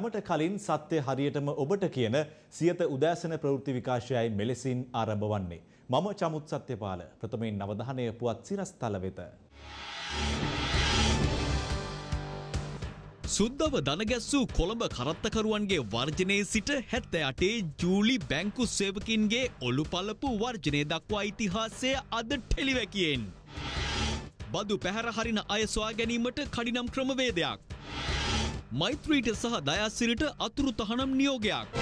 යමට කලින් සත්‍ය හරියටම ඔබට කියන සියත උදෑසන ප්‍රවෘත්ති විකාශයයි මෙලෙසින් ආරම්භ වන්නේ. මම චමුත් සත්‍යපාල ප්‍රථමයෙන් නවධානය පුවත් සිරස්තල වෙත. සුද්දව දනගැස්සූ කොළඹ කරත්තකරුවන්ගේ වර්ජනයේ සිට හැත්ත අටේ ජූලි බැංකු සේවකින්ගේ ඔලු පලපු වර්ජනය දක්වා ඉතිහාසය අද ටෙලිවැකියෙන්. බදු පැහැර හරින අය සොයා ගැනීමට කඩිනම් ක්‍රමවේදයක්. මෛත්‍රීට සහ දයාසිරිට අතුරු තහනම් නියෝගයක්.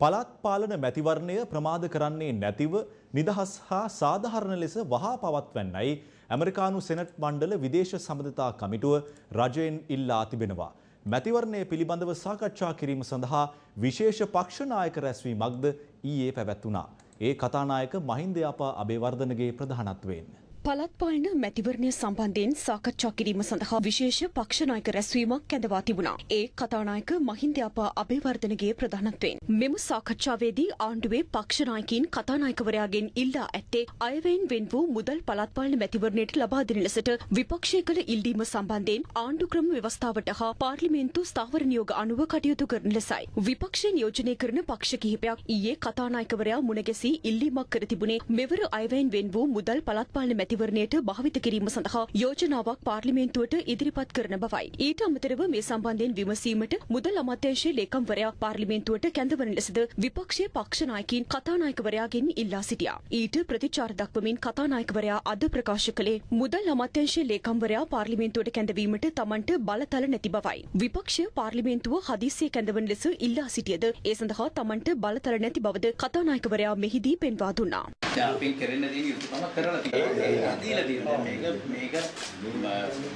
පළාත් පාලන මැතිවරණය ප්‍රමාද කරන්නේ නැතිව නිදහස් හා සාධාරණ ලෙස වහා පවත්වන්නයි ඇමරිකානු සෙනට් මණ්ඩල විදේශ සබඳතා කමිටුව රජයෙන් ඉල්ලා තිබෙනවා. මැතිවරණය පිළිබඳව සාකච්ඡා කිරීම සඳහා විශේෂ පක්ෂනායක රැස්වීමක්ද ඊයේ පැවැත්වුණා. ඒ කතානායක මහින්දයාපා අබේවර්ධනගේ ප්‍රධානත්වයෙන්. පළත් පාලන මැතිවරණය සම්බන්ධයෙන් සාකච්ඡා කිරීම සඳහා විශේෂ පක්ෂනායක රැස්වීමක් ඇඳවා තිබුණා. ඒ කතානායක මහින්ද අපා අබේවර්ධනගේ ප්‍රධානත්වයෙන් මෙම සාකච්ඡාවේදී ආණ්ඩුවේ පක්ෂනායකයින් කතානායකවරයාගෙන් ඉල්ලා ඇත්තේ අයවැයෙන් වෙන් වූ මුදල් පළත් පාලන මැතිවරණයට ලබා දෙන ලෙසට විපක්ෂය කළ ඉල්ලීම සම්බන්ධයෙන් ආණ්ඩු ක්‍රම ව්‍යවස්ථාවට හා පාර්ලිමේන්තු ස්ථාවර නියෝග අනුව කටයුතු කරන ලෙසයි. විපක්ෂය නියෝජනය කරන පක්ෂ කිහිපයක් ඊයේ කතානායකවරයා මුණගැසී ඉල්ලීමක් කර තිබුණේ මෙවර අයවැයෙන් වෙන් වූ මුදල් පළත් පාලන මැතිවරණයට මැතිවරණයට භාවිත කිරීම සඳහා යෝජනාවක් පාර්ලිමේන්තුවට ඉදිරිපත් කරන බවයි. ඊට අමතරව මේ සම්බන්ධයෙන් විමසීමට මුදල් අමාත්‍යාංශයේ ලේකම්වරයා පාර්ලිමේන්තුවට කැඳවන ලෙසද විපක්ෂයේ පක්ෂ නායකයින් කතානායකවරයාගෙන් ඉල්ලා සිටියා. ඊට ප්‍රතිචාර දක්වමින් කතානායකවරයා අද ප්‍රකාශ කළේ මුදල් අමාත්‍යාංශයේ ලේකම්වරයා පාර්ලිමේන්තුවට කැඳවීමට තමන්ට බලතල නැති බවයි. විපක්ෂය පාර්ලිමේන්තුව හදිස්සියේ කැඳවන ලෙස ඉල්ලා සිටියද ඒ සඳහා තමන්ට බලතල නැති බවද කතානායකවරයා මෙහිදී පෙන්වා දුන්නා. අපි කරන දේ යුතුයකම කරලා තියෙනවා. ඔක්කොම දීලා තියෙනවා. මේක මේක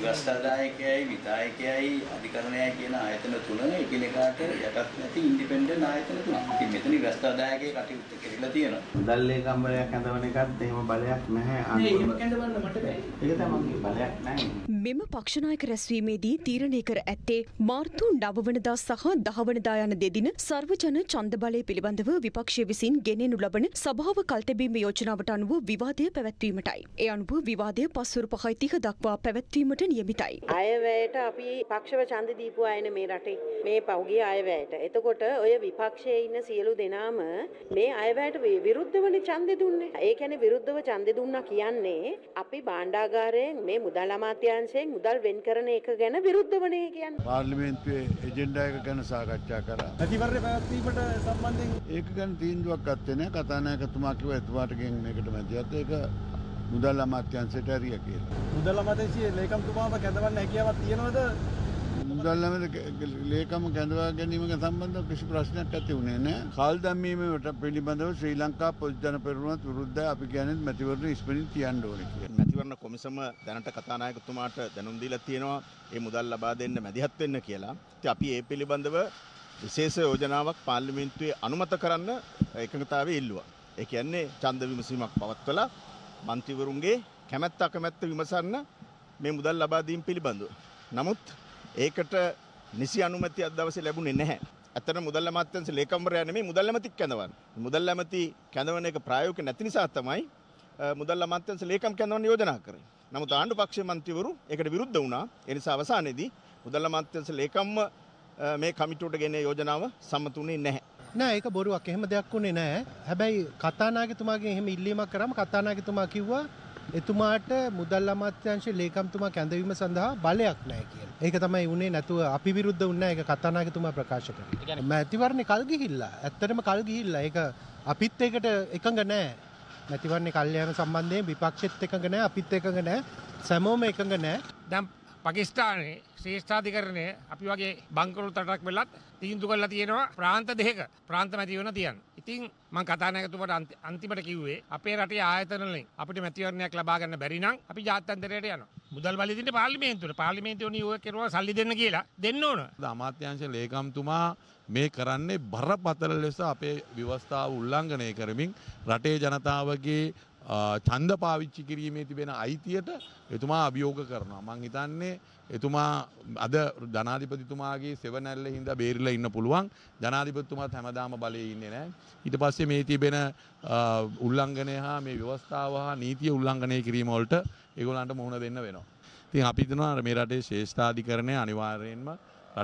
ගස්තරදායකයයි විධායකයයි අධිකරණයයි කියන ආයතන තුන එකිනෙකාට යටත් නැති ඉන්ඩිපෙන්ඩන්ට් ආයතන තුනක්. ඉතින් මෙතන ගස්තරදායකයේ කටයුත්ත කෙරෙලා තියෙනවා. මුදල් ලේකම්වරයක් හදවන එකත් එහෙම බලයක් නැහැ. නෑ එහෙම කැඳවන්න මට බෑ. ඒක තමයි බලයක් නැහැ. මෙම පක්ෂනායක රැස්වීමේදී තීරණය කර ඇත්තේ මාර්තු 9 වනදා සහ 10 වනදා යන දෙදින සර්වජන ඡන්ද බලය පිළිබඳව විපක්ෂය විසින් ගෙනෙනු ලබන සභාව කල්තැබීම යෝජනාවට අනුව විවාදය පැවැත්වීමටයි. ඒ අනුව විවාදය පස්වරු පහයි තිහ දක්වා පැවැත්වීමට නියමිතයි. අයවැයට අපි පක්ෂව චන්ද දීපු අයන මේ රටේ මේ පෞගගේ අයවැයට. එතකොට ඔය විපක්ෂය ඉන්න සියලු දෙනාම මේ අයවැයට විරුද්ධ වන චන්ද දුන්න. ඒකැන විරුද්ධව චන්ද දුන්න කියන්නේ අපි බාණ්ඩාගාරයෙන් මේ මුදල් අමාත්‍යංශයෙන් මුදල් වෙන් කරන එක ගැන විරුද්ධ වනය කියන්න. පාර්ලිමේන්තුවේ එජෙන්ඩායක ගැන සාකච්ඡා කර. ඇතිවර්ය පැවැත්වීමට සම්බන්ධ ඒක ගැන තීන්දුවක් අත්තනය කතානයකතුමාකිව ඇතුවාටගෙන් මේකට මැතිත් ඒක මුදල් අමාත්‍යංශයට ඇරිය කියලා. මුදල් අමාත්‍යංශයේ ලේකම්තුමාව කැඳවන්න හැකියාවක් තියෙනවද? මුදල් ලේකම් කැඳවා ගැනීම සම්බන්ධව කිසි ප්‍රශ්නයක් ඇති වුණේ නැහැ. කාල් දැමීමට පිළිබඳව ශ්‍රී ලංකා පොදු ජන පෙරමුණත් විරුද්ධයි. අපි කියන්නේ මැතිවරණ ඉස්මනින් තියන්න ඕනේ කියලා. මැතිවරණ කොමිසම දැනට කතානායකතුමාට දැනුම් දීලා තියෙනවා මේ මුදල් ලබා දෙන්න මැදිහත් වෙන්න කියලා. ඉතින් අපි ඒ පිළිබඳව විශේෂ යෝජනාවක් පාර්ලිමේන්තුවේ අනුමත කරන්න එකඟතාවය ඉල්ලුවා. ඒ කියන්නේ ඡන්ද විමසීමක් පවත්වලා මන්තිවරුන්ගේ කැමැත්ත අකමැත්ත විමසන්න මේ මුදල් ලබා දීම පිළිබඳව. නමුත් ඒකට නිසි අනුමැතිය අද දවසේ ලැබුණේ නැහැ. ඇත්තට මුදල් අමාත්‍යංශ ලේකම්වරයා නෙමෙයි මුදල් ඇමති කැඳවන්නේ. මුදල් ඇමති කැඳවන එක ප්‍රායෝගික නැති නිසා තමයි මුදල් අමාත්‍යංශ ලේකම් කැඳවන්න යෝජනා කරේ. නමුත් ආණ්ඩු පක්ෂයේ මන්ත්‍රීවරු ඒකට විරුද්ධ වුණා. ඒ නිසා අවසානයේදී මුදල් අමාත්‍යංශ ලේකම්ම මේ කමිටුවට ගෙන යෝජනාව සම්මතුනේ නැහැ. නෑ ඒක බොරුවක් එහෙම දෙයක් වුණේ නෑ. හැබැයි කතානායකතුමාගෙන් එහෙම ඉල්ලීමක් කරාම කතානායකතුමා කිව්වා එතුමාට මුදල් අමාත්‍යංශයේ ලේකම්තුමා කැඳවීම සඳහා බලයක් නැහැ කියලා. ඒක තමයි උනේ නැතුව අපි විරුද්ධ වුණා ඒක කතානායකතුමා ප්‍රකාශ කරේ. මැතිවරණේ කල් ගිහිල්ලා. ඇත්තටම කල් ගිහිල්ලා. ඒක අපිත් ඒකට එකඟ නැහැ. මැතිවරණේ කල්යම සම්බන්ධයෙන් විපක්ෂෙත් එකඟ නැහැ, අපිත් එකඟ නැහැ. සැමෝම එකඟ නැහැ. දැන් පකිස්ානයේ ශ්‍රේෂ්ඨාධිකරණය අපි වගේ බංකරු තටක් වෙලත් තීන්දු කල්ලා තියෙනවා ප්‍රාන්ත දෙක ප්‍රාන්ත මැතිවන තියන්. ඉතින් මං කතානයකතුමට අන්තිමට කිව්වේ අපේ රට ආයතනලින් අපට මැතිවරණයක් ලබාගන්න බැරිනම් අපි ජාත්තන්තරයට යන මුදල් වලදිට පාලිමේන්තුට පාලිමේන්තුව නියෝය කරව සල්ලි දෙන්න කියලා දෙන්න ඕන අමාත්‍යංශ ලේකම්තුමා මේ කරන්නේ බරපතල ලෙස අපේ ව්‍යවස්ථාව උල්ලංඝනය කරමින් රටේ ජනතාවගේ චන්ද පාවිච්චි කිරීමේ තිබෙන අයිතියට එතුමා අභියෝග කරනවා. මං හිතන්නේ එතුමා අද ජනාධිපතිතුමාගේ සෙවනැල්ල හින්දා බේරිලා ඉන්න පුළුවන්. ජනාධිපතිතුමාත් හැමදාම බලයේ ඉන්නේ නැහැ. ඊට පස්සේ මේ තිබෙන උල්ලංඝනය හා මේ ව්‍යවස්ථාව හා නීතිය උල්ලංඝනය කිරීම වලට ඒගොල්ලන්ට මුහුණ දෙන්න වෙනවා. ඉතින් අපි හිතනවා මේ රටේ ශ්‍රේෂ්ඨාධිකරණය අනිවාර්යයෙන්ම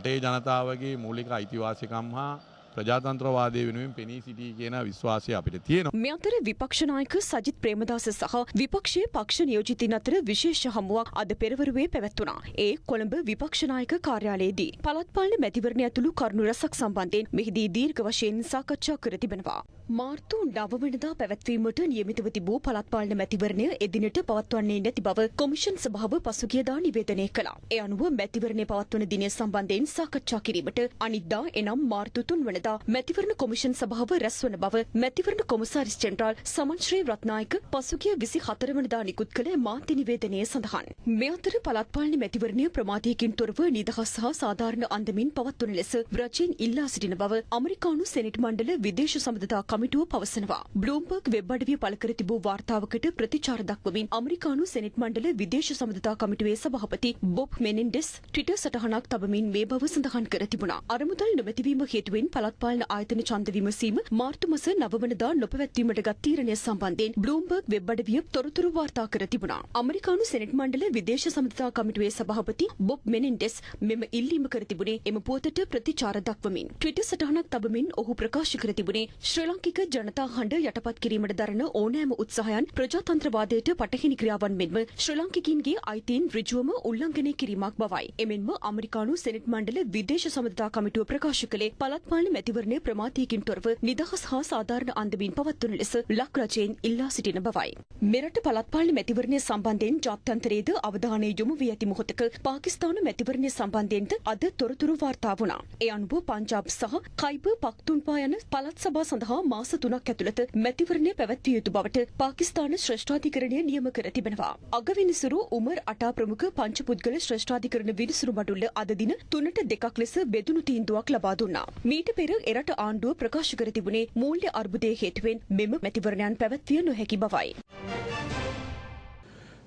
රටේ ජනතාවගේ මූලික අයිතිවාසිකම් හා ප්‍රජාතන්ත්‍රවාදය වෙනුවෙන් පෙනී සිටී කියන විශ්වාසය අපිට තියෙනවා. මේ අතර විපක්ෂ නායක සජිත් ප්‍රේමදාස සහ විපක්ෂයේ පක්ෂ නියෝජිතින් අතර විශේෂ හමුවක් අද පෙරවරුවේ පැවැත්වුණා. ඒ කොළඹ විපක්ෂ නායක කාර්යාලයේදී පළාත් පාලන මැතිවරණ ඇතුළු කරුණු රැසක් සම්බන්ධයෙන් මෙහිදී දීර්ඝ වශයෙන් සාකච්ඡා කර තිබෙනවා. මාර්තු නවවනදා පැවැත්වීමට නියමිතව තිබූ පළත්පාලන මැතිවරණය එදිනට පවත්වන්නේ නැති බව කොමිෂන් සභාව පසුගියදා නිවේදනය කළා. ඒ අනුව මැතිවරණය පවත්වන දිනය සම්බන්ධයෙන් සාකච්ඡා කිරීමට අනිද්දා එනම් මාර්තු තුන්වනදා මැතිවරණ කොමිෂන් සභාව රැස්වන බව මැතිවරණ කොමසාරිස් ජෙනරාල් සමන්ශ්‍රී රත්නායක පසුගිය විසි හතරවනදා නිකුත් කළ මාධ්‍ය නිවේදනයේ සඳහන්. මේ අතර පළත්පාලන මැතිවරණය ප්‍රමාදයකින් තොරව නිදහස් සහ සාධාරණ අන්දමින් පවත්වන ලෙස රජයෙන් ඉල්ලා සිටින බව අමරිකානු සෙනෙට් මණ්ඩල විදේශ සබඳතා කමිටුව පවසනවා. බ්ලූම්බර්ග් වෙබ් අඩවිය පළ කර තිබූ වාර්තාවකට ප්‍රතිචාර දක්වමින් අමරිකානු සෙනෙට් මණ්ඩල විදේශ සබඳතා කමිටුවේ සභාපති බොබ් මෙනින්ඩෙස් ට්විටර් සටහනක් තබමින් මේ බව සඳහන් කර තිබුණා. අරමුදල් නොමැතිවීම හේතුවෙන් පළාත් පාලන ආයතන ඡන්ද විමසීම මාර්තු මාස 9 වනදා නොපැවැත්වීමට ගත් තීරණය සම්බන්ධයෙන් බ්ලූම්බර්ග් වෙබ් අඩවිය තොරතුරු වාර්තා කර තිබුණා. අමරිකානු සෙනෙට් මණ්ඩල විදේශ සබඳතා කමිටුවේ සභාපති බොබ් මෙනින්ඩෙස් මෙම ඉල්ලීම කර තිබුණේ එම පුවතට ප්‍රතිචාර දක්වමින් ට්විටර් සටහනක් තබමින් ඔහු ප්‍රකාශ කර තිබුණේ ශ්‍රී ලංකා තාර්කික ජනතා හඬ යටපත් කිරීමට දරන ඕනෑම උත්සාහයන් ප්‍රජාතන්ත්‍රවාදයට පටහිනි ක්‍රියාවන් මෙන්ම ශ්‍රී ලාංකිකයින්ගේ අයිතීන් ඍජුවම උල්ලංඝනය කිරීමක් බවයි. එමෙන්ම අමරිකානු සෙනෙට් මණ්ඩල විදේශ සබඳතා කමිටුව ප්‍රකාශ කළේ පළාත් පාලන මැතිවරණය ප්‍රමාදයකින් තොරව නිදහස් හා සාධාරණ අන්දමින් පවත්වන ලෙස ලක් රජයෙන් ඉල්ලා සිටින බවයි. මෙරට පළාත් පාලන මැතිවරණය සම්බන්ධයෙන් ජාත්‍යන්තරයේද අවධානය යොමු වී ඇති මොහොතක පාකිස්තාන මැතිවරණය සම්බන්ධයෙන්ද අද තොරතුරු වාර්තා වුණා. ඒ අනුව පංජාබ් සහ කයිබර් පක්තුන්පා යන පළාත් සභා සඳහා මාස 3ක් ඇතුළත මැතිවරණය පැවැත්විය යුතු බවට පාකිස්තාන ශ්‍රේෂ්ඨාධිකරණය නියම කර තිබෙනවා. අගවිනිසුරු උමර් අටා ප්‍රමුඛ පංචපුද්ගල ශ්‍රේෂ්ඨාධිකරණ විනිසුරු මඩුල්ල අද දින 3ට 2ක් ලෙස බෙදුණු තීන්දුවක් ලබා දුන්නා. මීට පෙර එරට ආණ්ඩුව ප්‍රකාශ කර තිබුණේ මූල්‍ය අර්බුදයේ හේතුවෙන් මෙම මැතිවරණයන් පැවැත්විය නොහැකි බවයි.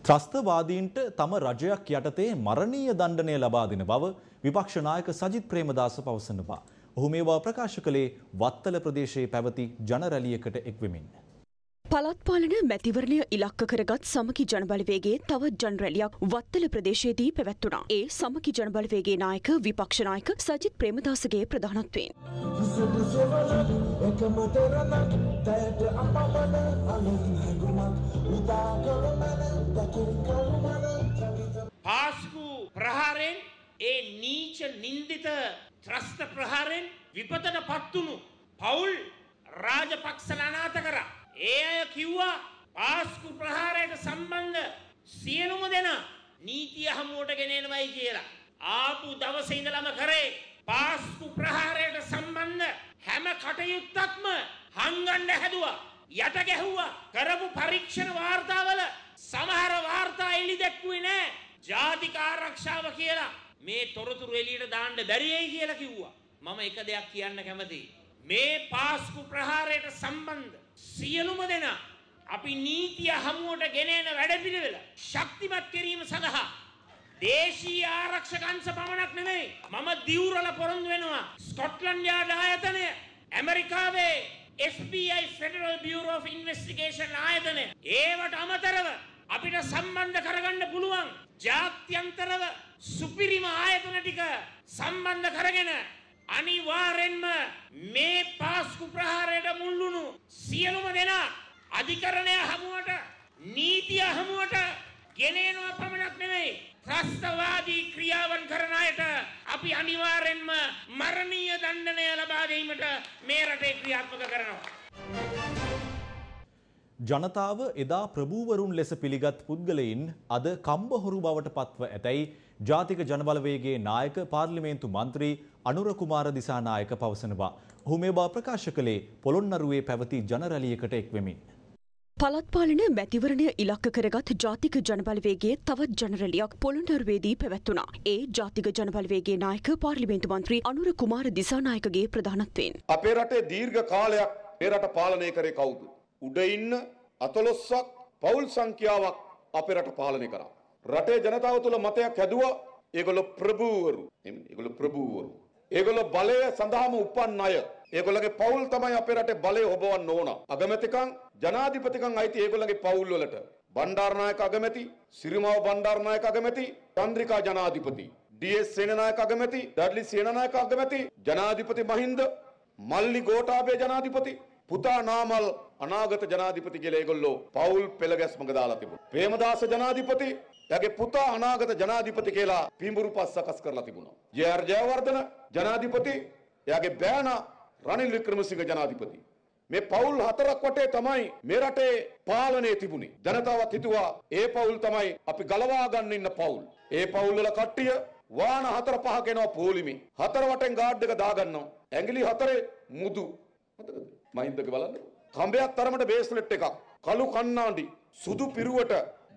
ත්‍රස්තවාදීන්ට තම රජයක් යටතේ මරණීය දණ්ඩනය ලබා දෙන බව විපක්ෂ නායක සජිත් ප්‍රේමදාස පවසනවා. ඔහු මේවා ප්‍රකාශ කළේ වත්තල ප්‍රදේශයේ පැවති ජනරැලියකට එක්වෙමින්. පළත්පාලන මැතිවරණය ඉලක්ක කරගත් සමකි ජනබලවේගේ තවත් ජනරැලියක් වත්තල ප්‍රදේශයේදී පැවැත්වුණා. ඒ සමකි ජනබලවේගේ නායක විපක්ෂනායක සජිත් ප්‍රේමදාසගේ ප්‍රධානත්වයෙන්. පාස්කු ප්‍රහාරෙන් ඒ නීච නින්දිත ත්‍රස්ත ප්‍රහාරෙන් විපතටපත් වුණු පවුල් රාජපක්ෂලා අනාථ කරා. ඒ අය කිව්වා පාස්කු ප්‍රහාරයට සම්බන්ධ සියලුම දෙනා නීතිය හමුවට ගෙනෙනවයි කියලා. ආපු දවසේ ඉඳලම කරේ පාස්කු ප්‍රහාරයට සම්බන්ධ හැම කටයුත්තක්ම හංගන්න හැදුවා. යට ගැහුවා. කරපු පරීක්ෂණ වාර්තාවල සමහර වාර්තා එළි දැක්ුවේ නෑ. ජාතික ආරක්ෂාව කියලා මේ තොරතුරු එළියට දාන්න බැරියයි කියලා කිව්වා. මම එක දෙයක් කියන්න කැමතියි. මේ පාස්කු ප්‍රහාරයට සම්බන්ධ සියලුම දෙනා අපි නීතිය හමුවට ගෙනෙන වැඩපිළිවෙල ශක්තිමත් කිරීම සඳහා දේශීය ආරක්ෂක අංශ පමණක් නෙමෙයි මම දියුරල පොරොන්දු වෙනවා ස්කොට්ලන්ඩ් යාර්ඩ් ආයතනය ඇමරිකාවේ FBI Federal Bureau of Investigation ආයතනය ඒවට අමතරව අපිට සම්බන්ධ කරගන්න පුළුවන් ජාත්‍යන්තරව සුපිරිම ආයතන ටික සම්බන්ධ කරගෙන අනිවාර්යෙන්ම මේ පාස්කු ප්‍රහාරයට මුල්ලුණු සියලුම දෙනා අධිකරණය හමුවට නීතිය හමුවට ගෙනෙනවා පමණක් නෙවෙයි ත්‍රස්තවාදී ක්‍රියාවන් කරන අයට අපි අනිවාර්යෙන්ම මරණීය දණ්ඩනය ලබා දීමට මේ රටේ ක්‍රියාත්මක කරනවා ජනතාව එදා ප්‍රභූවරුන් ලෙස පිළිගත් පුද්ගලයින් අද කම්බහොරු බවට පත්ව ඇතැයි ජාතික ජනබලවේගේ නායක පාර්ලිමේන්තු මන්ත්‍රී අනුර කුමාර දිසානායක පවසනවා. ඔහු මේ බව ප්‍රකාශ කළේ පොළොන්නරුවේ පැවති ජනරැලියකට එක්වෙමින්. පලත්පාලන මැතිවරණය ඉලක්ක කරගත් ජාතික ජනබලවේගේ තවත් ජනරලියක් පොළොන්නරුවේදී පැවැත්වුණා. ඒ ජාතික ජනබලවේගේ නායක පාර්ලිමේන්තු මන්ත්‍රී අනුර කුමාර දිසානායකගේ ප්‍රධානත්වයෙන්. අපේ රටේ දීර්ඝ කාලයක් මේ රට පාලනය කරේ කවුද? උඩ ඉන්න අතලොස්සක් පවුල් සංඛ්‍යාවක් අපේ රට පාලනය කරා. රටේ ජනතාව තුළ මතයක් හැදුවා ඒගොල්ලෝ ප්‍රභූවරු. එමෙන්න ඒගොල්ලෝ ප්‍රභූවරු. ඒගොල්ලෝ බලය සඳහාම උපන් අය. ඒගොල්ලගේ පවුල් තමයි අපේ රටේ බලය හොබවන්න ඕන. අගමැතිකම් ජනාධිපතිකම් අයිති ඒගොල්ලගේ පවුල් වලට. බණ්ඩාරනායක අගමැති, සිරිමාව බණ්ඩාරනායක අගමැති, චන්ද්‍රිකා ජනාධිපති, ඩී.එස්. සේනනායක අගමැති, ඩඩ්ලි සේනනායක අගමැති, ජනාධිපති මහින්ද, මල්ලි ගෝඨාභය ජනාධිපති, පුතා නාමල් අනාගත ජනාධිපති කියලා ඒගොල්ලෝ පවුල් පෙළ ගැස්මක දාලා තිබුණා. ප්‍රේමදාස ජනාධිපති එයාගේ පුතා අනාගත ජනාධිපති කියලා පිඹුරු පස් සකස් කරලා තිබුණා. ජේ.ආර්. ජයවර්ධන ජනාධිපති එයාගේ බෑනා රනිල් වික්‍රමසිංහ ජනාධිපති මේ පවුල් හතරක් වටේ තමයි මේ රටේ පාලනය තිබුණේ. ජනතාවත් හිතුවා ඒ පවුල් තමයි අපි ගලවා ගන්න ඉන්න පවුල්. ඒ පවුල් වල කට්ටිය වාන හතර පහක එනවා පොලිමේ. හතර වටෙන් ගාඩ් එක දාගන්නවා. ඇඟිලි හතරේ මුදු. මහින්දක බලන්න. කඹයක් තරමට බේස්ලට් එකක් කළු කණ්ණාඩි සුදු පිරුවට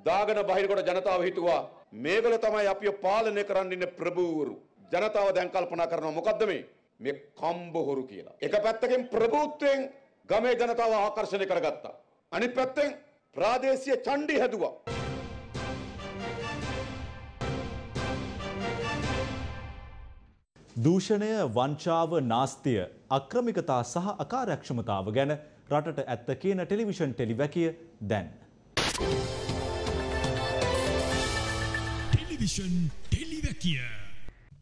දාගෙන බහිරකොට ජනතාව හිතුවා මේගොල්ලෝ තමයි අපිව පාලනය කරන්න ඉන්න ප්‍රභූවරු. ජනතාව දැන් කල්පනා කරනවා මොකද්ද මේ? මේ කම්බොහොරු කියලා. එක පැත්තකින් ප්‍රභූත්වයෙන් ගමේ ජනතාව ආකර්ෂණය කරගත්තා. අනිත් පැත්තෙන් ප්‍රාදේශීය ඡණ්ඩි හැදුවා. දූෂණය වංචාව නාස්තිය අක්‍රමිකතා සහ අකාර්යක්ෂමතාව ගැන රටට ඇත්ත කියන ටෙලිවිෂන් ටෙලිවැකිය දැන්. ටෙලිවිෂන් ටෙලිවැකිය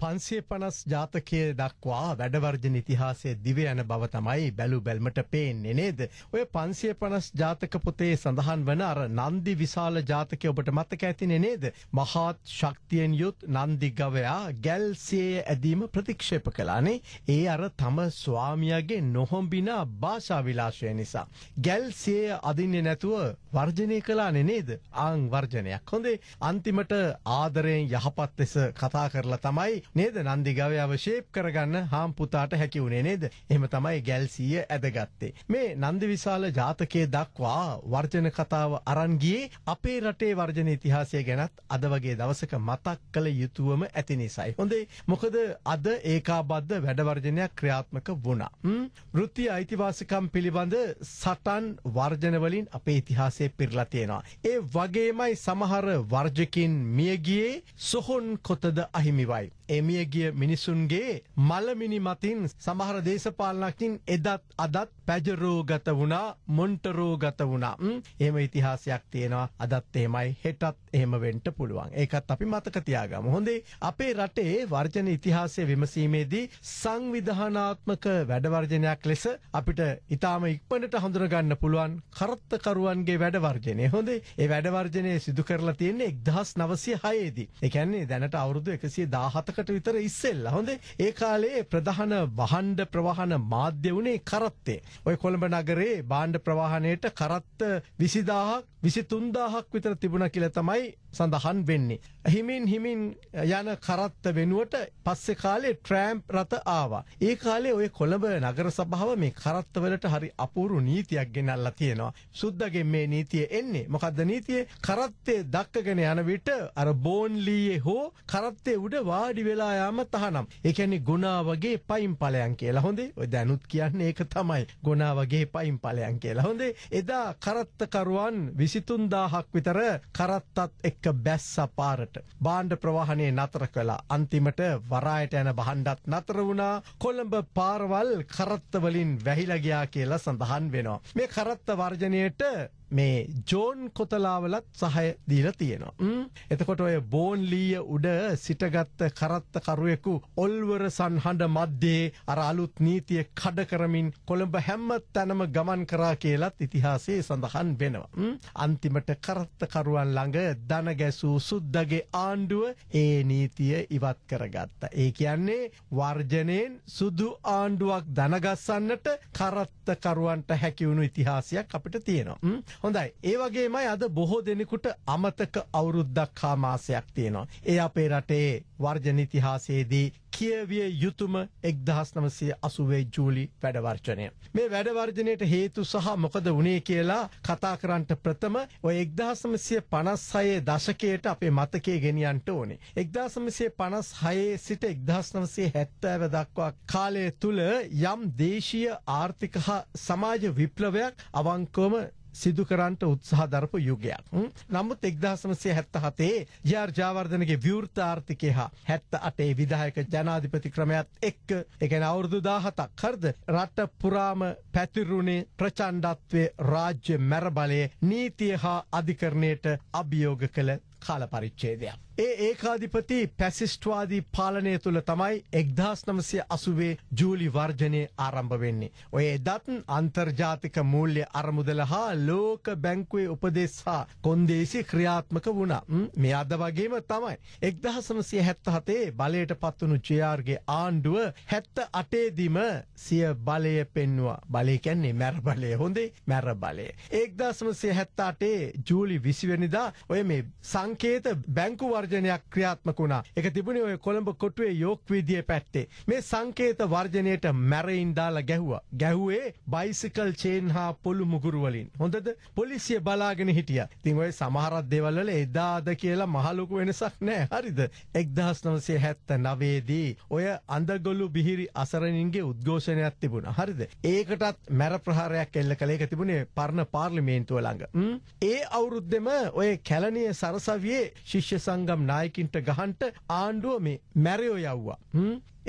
පන්සිය පනස් ජාතකය දක්වා වැඩවර්ජන ඉතිහාසය දිව යන බව තමයි බැලු බැල්මට පේන්නේ නේද. ඔය පන්සිය පනස් ජාතක පොතේ සඳහන් වන අර නන්දි විශාල ජාතකය ඔබට මතක ඇතිනේ නේද. මහාත් ශක්තියෙන් යුත් නන්දි ගවයා ගැල්සියේ ඇදීම ප්‍රතික්ෂේප කලානේ ඒ අර තම ස්වාමියගේ නොහොම්බිනා භාෂා විලාශය නිසා. ගැල්සිය අදින්නේ නැතුව වර්ජනය කලානේ නේද ආං වර්ජනයක් හොඳේ අන්තිමට ආදරයෙන් යහපත් ලෙස කතා කරලා තමයි නේද නන්දිගවය අවශේප් කරගන්න හාම් පුතාට හැකි වුණේ නේද එහෙම තමයි ගැල්සිය ඇදගත්තේ මේ නන්දි විශාල ජාතකයේ දක්වා වර්ජන කතාව අරන් ගියේ අපේ රටේ වර්ජන ඉතිහාසය ගැනත් අද වගේ දවසක මතක් කළ යුතුවම ඇති නිසායි හොඳේ මොකද අද ඒකාබද්ධ වැඩ වර්ජනයක් ක්‍රියාත්මක වුණා වෘත්ති අයිතිවාසිකම් පිළිබඳ සටන් වර්ජන වලින් අපේ ඉතිහාසය පිරලා තියෙනවා ඒ වගේමයි සමහර වර්ජකින් මිය ගියේ සොහොන් කොතද අහිමිවයි ඒ එමිය ගිය මිනිසුන්ගේ මලමිනි මතින් සමහර දේශපාලනඥයින් එදත් අදත් පැජරෝගත වුණා මොන්ටරෝගත වුණා. එහෙම ඉතිහාසයක් තියෙනවා. අදත් එහෙමයි හෙටත් එහෙම වෙන්න පුළුවන්. ඒකත් අපි මතක තියාගමු. හොඳේ අපේ රටේ වර්ජන ඉතිහාසය විමසීමේදී සංවිධානාත්මක වැඩවර්ජනයක් ලෙස අපිට ඊටාම ඉක්මනට හඳුනගන්න පුළුවන් කරත්තකරුවන්ගේ වැඩවර්ජනය. හොඳේ ඒ වැඩවර්ජනය සිදු කරලා තියෙන්නේ 1906 දී. ඒ කියන්නේ දැනට අවුරුදු 117කට වසරකට විතර ඉස්සෙල්ලා හොඳේ ඒ කාලේ ප්‍රධාන වහණ්ඩ ප්‍රවාහන මාධ්‍ය වුණේ කරත්තේ. ඔය කොළඹ නගරේ භාණ්ඩ ප්‍රවාහණයට කරත්ත 20000ක් 23000ක් විතර තිබුණා කියලා තමයි සඳහන් වෙන්නේ. හිමින් හිමින් යන කරත්ත වෙනුවට පස්සේ කාලේ ට්‍රෑම්ප් රථ ආවා. ඒ කාලේ ඔය කොළඹ නගර සභාව මේ කරත්ත වලට හරි අපූර්ව නීතියක් ගෙනල්ලා තියෙනවා. සුද්දගෙන් මේ නීතිය එන්නේ. මොකද්ද නීතිය? කරත්තේ දක්කගෙන යන විට අර බෝන්ලීයේ හෝ කරත්තේ උඩ වාඩි වෙලා වෙලා යාම තහනම්. ඒ කියන්නේ ගුණා වගේ පයින් ඵලයන් කියලා හොඳේ. ඔය දැනුත් කියන්නේ ඒක තමයි. ගුණා වගේ පයින් ඵලයන් කියලා හොඳේ. එදා කරත්තකරුවන් 23000ක් විතර කරත්තත් එක්ක බැස්ස පාරට. භාණ්ඩ ප්‍රවාහනේ නතර කළා. අන්තිමට වරායට යන භාණ්ඩත් නතර වුණා. කොළඹ පාරවල් කරත්ත වලින් වැහිලා ගියා කියලා සඳහන් වෙනවා. මේ කරත්ත වර්ජණයට මේ ජෝන් කොතලාවලත් සහය දීලා තියෙනවා. එතකොට ඔය බෝන්ලීය උඩ සිටගත් කරත්ත කරුවෙකු ඔල්වර සංහඬ මැද්දේ අර අලුත් නීතිය කඩ කරමින් කොළඹ හැම තැනම ගමන් කරා කියලත් ඉතිහාසයේ සඳහන් වෙනවා. අන්තිමට කරත්ත කරුවන් ළඟ දන ගැසූ සුද්දගේ ආණ්ඩුව ඒ නීතිය ඉවත් කරගත්තා. ඒ කියන්නේ වර්ජණයෙන් සුදු ආණ්ඩුවක් දනගස්සන්නට කරත්ත කරුවන්ට හැකි වුණු ඉතිහාසයක් අපිට තියෙනවා. හොඳයි. ඒ වගේමයි අද බොහෝ දෙනෙකුට අමතක අවුරුද්දක් හා මාසයක් තියෙනවා. ඒ අපේ රටේ වර්ජන ඉතිහාසයේදී කියවිය යුතුම 1980 ජූලි වැඩවර්ජනය. මේ වැඩවර්ජනයට හේතු සහ මොකද වුණේ කියලා කතා කරන්නට ප්‍රථම ඔය 1956 දශකයට අපේ මතකයේ ගෙනියන්න ඕනේ. 1956 සිට 1970 දක්වා කාලය තුල යම් දේශීය ආර්ථික හා සමාජ විප්ලවයක් අවංකවම සිදු කරන්නට උත්සාහ දරපු යුගයක්. නමුත් 1977 ජර් ජයවර්ධනගේ විවෘතාර්ථිකය හා 78 විධායක ජනාධිපති ක්‍රමයත් එක්ක ඒ කියන්නේ අවුරුදු 17ක් හරිද රට පුරාම පැතිරුණේ ප්‍රචණ්ඩත්වයේ රාජ්‍ය මැරබලයේ නීතිය හා අධිකරණයට අභියෝග කළ කාල පරිච්ඡේදයක්. ඒ ඒකාධිපති පැසිස්ට්වාදී පාලනය තුළ තමයි එක්දහස් නමසය අසුවේ ජූලි වර්ජනය ආරම්භ වෙන්නේ. ඔය එදත් අන්තර්ජාතික මූල්‍ය අරමුදල හා ලෝක බැංකුවේ උපදෙස් හා කොන්දේසි ක්‍රියාත්මක වුණා මේ අද වගේම තමයි. එක්දහසනසිය හැත්ත හතේ බලයට පත්වනු ජයාර්ගේ ආණ්ඩුව හැත්ත අටේදිම සිය බලය පෙන්වා බලය කැන්නේ මැර බලය හොඳේ මැර බලය. ඒක්දස්මසේ හැත්තාටේ ජූලි විසිවනිදා ඔය මේ සංකේත බැංකු වර්ජ වර්ජනයක් ක්‍රියාත්මක වුණා. ඒක තිබුණේ ඔය කොළඹ කොටුවේ යෝක් වීදියේ පැත්තේ. මේ සංකේත වර්ජනයට මැරෙයින් දාලා ගැහුවා. ගැහුවේ බයිසිකල් චේන් හා පොළු මුගුරු වලින්. හොඳද? පොලිසිය බලාගෙන හිටියා. ඉතින් ඔය සමහර දේවල් වල එදාද කියලා මහ ලොකු වෙනසක් නැහැ. හරිද? 1979 දී ඔය අඳගොළු බිහිරි අසරණින්ගේ උද්ඝෝෂණයක් තිබුණා. හරිද? ඒකටත් මැර ප්‍රහාරයක් එල්ල කළ එක තිබුණේ පරණ පාර්ලිමේන්තුව ළඟ. ඒ අවුරුද්දෙම ඔය කැලණිය සරසවියේ ශිෂ්‍ය සංගම නැත්නම් නායකින්ට ගහන්ට ආණ්ඩුව මේ මැරයෝ යව්වා.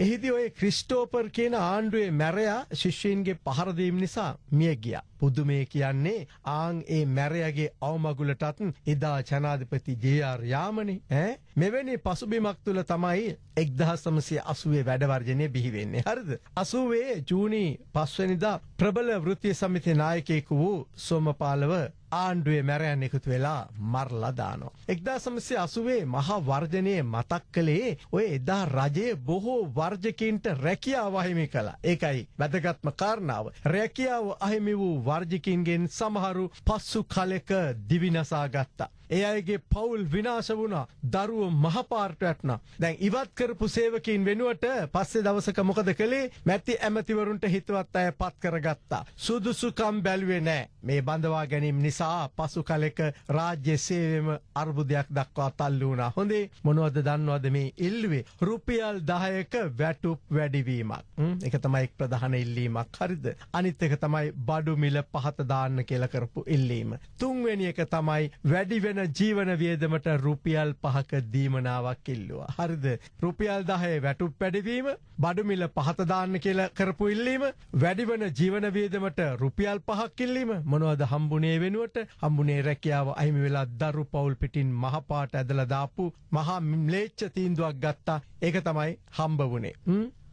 එහිදී ඔය ක්‍රිස්ටෝපර් කියන ආණ්ඩුවේ මැරයා ශිෂ්‍යීන්ගේ පහර දීම නිසා මිය ගියා. පුදුමේ කියන්නේ ආන් ඒ මැරයාගේ අවමගුලටත් එදා ජනාධිපති ජේ.ආර් යාමනේ ඈ මෙවැනි පසුබිමක් තුල තමයි 1980 වැඩවර්ජනය බිහි වෙන්නේ. හරිද? 80 ජූනි 5 වෙනිදා ප්‍රබල වෘත්තීය සමිතියේ නායකයෙකු වූ සෝමපාලව ආණ්ඩුවේ මැරයන් එකතු වෙලා මරලා දානවා. 1980 මහා වර්ජනයේ මතක් කළේ ඔය එදා රජයේ බොහෝ වර්ජකින්ට රැකියාව අහිමි කළා. ඒකයි වැදගත්ම කාරණාව. රැකියාව අහිමි වූ වර්ජකින්ගෙන් සමහරු පස්සු කලක දිවිනසා ගත්තා. ඒ අයගේ පවුල් විනාශ වුණා. දරුවෝ මහපාරට වැටුණා. දැන් ඉවත් කරපු සේවකයන් වෙනුවට පස්සේ දවසක මොකද කළේ? මැති ඇමතිවරුන්ට හිතවත් අය පත් කරගත්තා. සුදුසුකම් බැලුවේ නැහැ. මේ බඳවා ගැනීම නිසා පසු කලෙක රාජ්‍ය සේවයේම අර්බුදයක් දක්වා තල්ලු වුණා. හොඳේ මොනවද දන්නවද මේ ඉල්ලුවේ? රුපියල් 10ක වැටුප් වැඩිවීමක්. ඒක තමයි ප්‍රධාන ඉල්ලීමක්. හරිද? අනිත් එක තමයි බඩු මිල පහත දාන්න කියලා කරපු ඉල්ලීම. තුන්වෙනි එක තමයි වැඩි වෙන යන ජීවන වියදමට රුපියල් 5ක දීමනාවක් ඉල්ලුවා. හරිද? රුපියල් 10 වැටුප් පැඩවීම, බඩු මිල 5ත දාන්න කියලා කරපු ඉල්ලීම, වැඩිවන ජීවන වියදමට රුපියල් 5ක් ඉල්ලීම මොනවද හම්බුනේ වෙනුවට? හම්බුනේ රැකියාව අහිමි වෙලා දරු පවුල් පිටින් මහපාට ඇදලා දාපු මහා ම්ලේච්ඡ තීන්දුවක් ගත්තා. ඒක තමයි හම්බ වුනේ.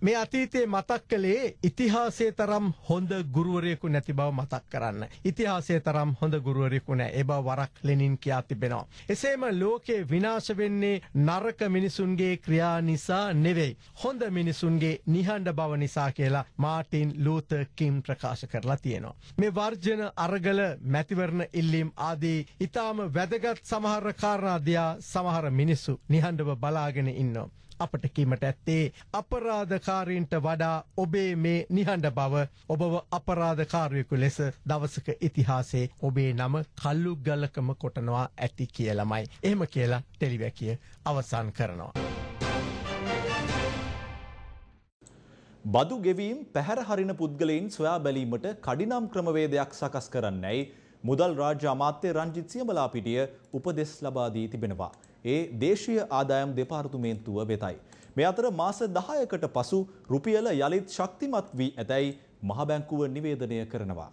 මේ අතීතයේ මතක් කළේ ඉතිහාසයේ තරම් හොඳ ගුරුවරයෙකු නැති බව මතක් කරන්න. ඉතිහාසයේ තරම් හොඳ ගුරුවරයෙකු නැහැ. ඒ බව වරක් ලෙනින් කියා තිබෙනවා. එසේම ලෝකේ විනාශ වෙන්නේ නරක මිනිසුන්ගේ ක්‍රියා නිසා නෙවෙයි. හොඳ මිනිසුන්ගේ නිහඬ බව නිසා කියලා මාටින් ලූතර් කිම් ප්‍රකාශ කරලා තියෙනවා. මේ වර්ජන අරගල මැතිවරණ ඉල්ලීම් ආදී ඊටාම වැදගත් සමහර කාරණා සමහර මිනිසු නිහඬව බලාගෙන ඉන්නවා. අපට කීමට ඇත්තේ අපරාධකාරීන්ට වඩා ඔබේ මේ නිහඬ බව ඔබව අපරාධකාරයෙකු ලෙස දවසක ඉතිහාසයේ ඔබේ නම කල්ලු ගලකම කොටනවා ඇති කියලමයි. එහෙම කියලා ටෙලිවැකිය අවසන් කරනවා. බදු ගෙවීම් පැහැර හරින පුද්ගලයින් සොයා බැලීමට කඩිනම් ක්‍රමවේදයක් සකස් කරන්නයි මුදල් රාජ්‍ය අමාත්‍ය රංජිත් සියඹලාපිටිය උපදෙස් ලබා දී තිබෙනවා. ඒ දේශීය ආදායම් දෙපාර්තමේන්තුව වෙතයි. මේ අතර මාස 10කට පසු රුපියල යළිත් ශක්තිමත් වී ඇතැයි මහබැංකුව නිවේදනය කරනවා.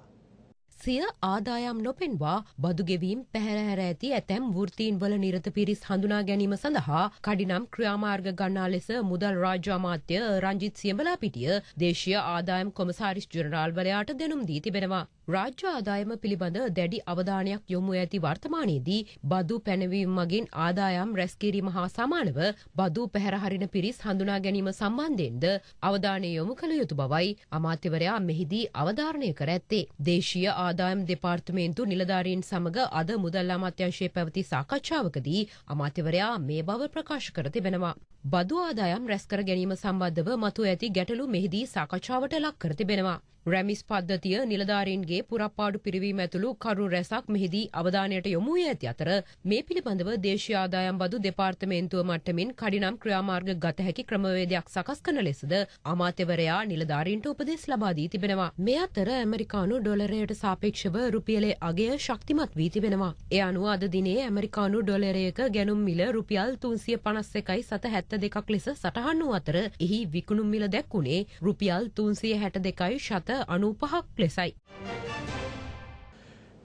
සිය ආදායම් නොපෙන්වා බදුගෙවීම් පැහැරහැර ඇති ඇතැම් වෘතීන්වල නිරත පිරිස් හඳුනා ගැනීම සඳහා කඩිනම් ක්‍රියාමාර්ග ගන්නා ලෙස මුදල් රාජ්‍ය අමාත්‍ය රංජිත් සියඹලා පිටිය දේශීය ආදායම් කොමසාරිස් ජනරාල්වරයාට දෙනුම් දී තිබෙනවා. රාජ්‍ය ආදායම පිළිබඳ දැඩි අවධානයක් යොමු ඇති වර්තමානයේදී බදු පැනවීම මගින් ආදායම් රැස්කිරීම හා සමානව බදු පැහැරහරින පිරිස් හඳුනා ගැනීම සම්බන්ධයෙන්ද අවධානය යොමු කළ යුතු බවයි අමාත්‍යවරයා මෙහිදී අවධාරණය කර ඇත්තේ. දේශීය ආදායම් දෙපාර්තමේන්තු නිලධාරීන් සමග අද මුදල් අමාත්‍යංශයේ පැවති සාකච්ඡාවකදී අමාත්‍යවරයා මේ බව ප්‍රකාශ කර තිබෙනවා. බදු ආදායම් රැස්කර ගැනීම සම්බන්ධව මතු ඇති ගැටලු මෙහිදී සාකච්ඡාවට ලක් කර තිබෙනවා. රැමිස් පද්ධතිය නිලධාරීන්ගේ පුරප්පාඩු පිරිවීම ඇතුළු කරුණු රැසක් මෙහිදී අවධානයට යොමු වී ඇති අතර මේ පිළිබඳව දේශීය ආදායම් බදු දෙපාර්තමේන්තුව මට්ටමින් කඩිනම් ක්‍රියාමාර්ග ගත හැකි ක්‍රමවේදයක් සකස් කරන ලෙසද අමාත්‍යවරයා නිලධාරීන්ට උපදෙස් ලබා දී තිබෙනවා. මේ අතර ඇමරිකානු ඩොලරයට සාපේක්ෂව රුපියලේ අගය ශක්තිමත් වී තිබෙනවා. ඒ අනුව අද දිනේ ඇමරිකානු ඩොලරයක ගැනුම් මිල රුපියල් 351.72ක් ලෙස සටහන් වූ අතර එහි විකුණුම් මිල දැක්ුණේ රුපියල් 362 ශත අනූපහක් ලෙසයි.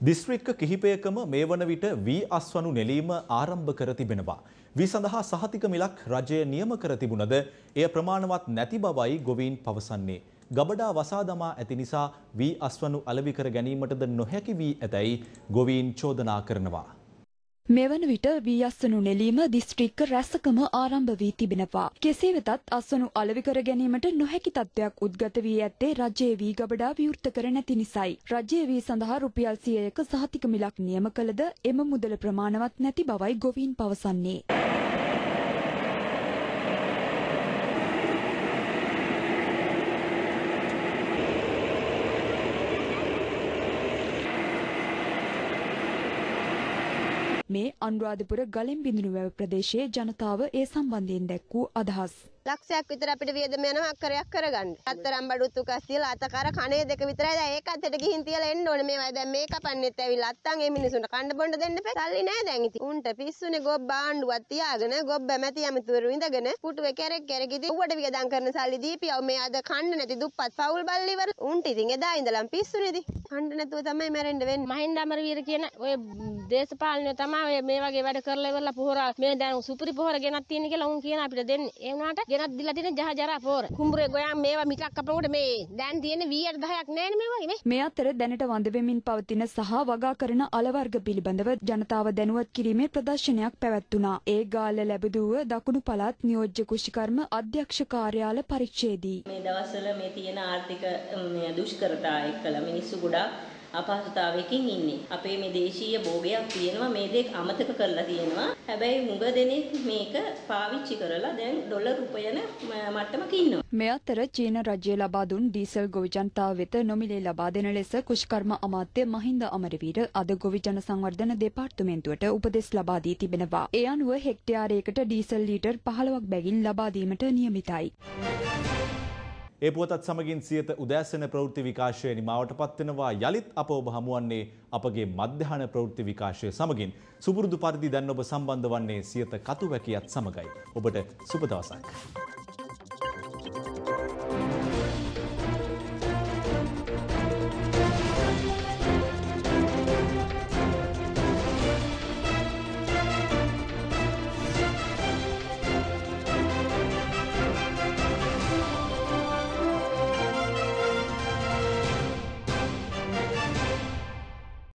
දිස්ත්‍රික්ක කිහිපයකම මේ වන විට වී අස්වනු නෙලීම ආරම්භ කර තිබෙනවා. වී සඳහා සහතික මිලක් රජය නියම කර තිබුණද එය ප්‍රමාණවත් නැති බවයි ගොවීන් පවසන්නේ. ගබඩා වසා දමා ඇති නිසා වී අස්වනු අලවි කර ගැනීමටද නොහැකි වී ඇතැයි ගොවීන් චෝදනා කරනවා. මෙවන විට වී අස්වනු නෙලීම දිස්ත්‍රික්ක රැසකම ආරම්භ වී තිබෙනවා. කෙසේ වෙතත් අස්වනු අලෙවි කර ගැනීමට නොහැකි තත්ත්වයක් උද්ගත වී ඇත්තේ රජයේ වී ගබඩා විවෘත කර නැති නිසයි. රජයේ වී සඳහා රුපියල් 100ක සහතික මිලක් නියම කළද එම මුදල ප්‍රමාණවත් නැති බවයි ගොවීන් පවසන්නේ. mais අනුරාධපුර ගලෙන් බිඳුණු වැව ප්‍රදේශයේ ජනතාව ඒ සම්බන්ධයෙන් දැක් වූ අදහස්. ලක්ෂයක් විතර අපිට වියදම යනවා අක්කරයක් කරගන්න. අතරම් බඩු තුකස් තියලා අතකර කණේ දෙක විතරයි දැන් ඒක අතට ගිහින් තියලා එන්න ඕනේ. මේවා දැන් මේ කපන්නෙත් ඇවිල්ලා අත්තන් ඒ මිනිසුන්ට කන්න බොන්න දෙන්න බෑ. සල්ලි නෑ දැන් ඉතින්. උන්ට පිස්සුනේ ගොබ් බාණ්ඩුවක් තියාගෙන ගොබ් බැමැති යමතුරු ඉඳගෙන පුටුව කැරෙක් කැරකිදි උවට වියදම් කරන සල්ලි දීපියව මේ අද කන්න නැති දුප්පත් පවුල් බල්ලි ඉවර. උන්ට ඉතින් එදා ඉඳලම පිස්සුනේදී. කන්න නැතුව තමයි මැරෙන්න වෙන්නේ. මහින්ද අමරවීර කියන ඔය දේශපාලනය තමයි මේ වගේ වැඩ කරලා ඉවරලා පොහොර මේ දැන් සුපිරි පොහොර ගෙනත් තියෙන කියලා උන් කියන අපිට දෙන්නේ. ඒ වුණාට ගෙනත් දීලා තියෙන ජහ ජරා පොහොර. කුඹුරේ ගොයන් මේවා මිටක් කපනකොට මේ දැන් තියෙන 20ට 10ක් නැහැනේ මේවා මේ. මේ අතර දැනට වඳ වෙමින් පවතින සහ වගා කරන අල වර්ග පිළිබඳව ජනතාව දැනුවත් කිරීමේ ප්‍රදර්ශනයක් පැවැත්වුණා. ඒ ගාල්ල ලැබදුව දකුණු පළාත් නියෝජ්‍ය කෘෂිකර්ම අධ්‍යක්ෂ කාර්යාල පරිච්ඡේදී. මේ දවස්වල මේ තියෙන ආර්ථික දුෂ්කරතා එක්කලා මිනිස්සු ගොඩාක් අපහසුතාවයකින් ඉන්නේ. අපේ මේ දේශීය භෝගයක් තියෙනවා මේ දේ අමතක කරලා තියෙනවා. හැබැයි මුග දෙනෙක් මේක පාවිච්චි කරලා දැන් ඩොලර් රුපියන මට්ටමක ඉන්නවා. මේ අතර චීන රජය ලබා දුන් ඩීසල් ගොවි ජනතාව වෙත නොමිලේ ලබා දෙන ලෙස කුෂ්කර්ම අමාත්‍ය මහින්ද අමරවීර අද ගොවි ජන සංවර්ධන දෙපාර්තමේන්තුවට උපදෙස් ලබා දී තිබෙනවා. ඒ අනුව හෙක්ටයාරයකට ඩීසල් ලීටර් 15ක් බැගින් ලබා දීමට නියමිතයි. ඒ පුවතත් සමගින් සියත උදෑසන ප්‍රවෘත්ති විකාශය නිමාවට පත්වෙනවා යළිත් අප ඔබ හමුවන්නේ අපගේ මධ්‍යහන ප්‍රවෘත්ති විකාශය සමගින් සුපුරුදු පරිදි දැන් ඔබ සම්බන්ධ වන්නේ සියත කතුවැකියත් සමගයි. ඔබට සුබ දවසක්.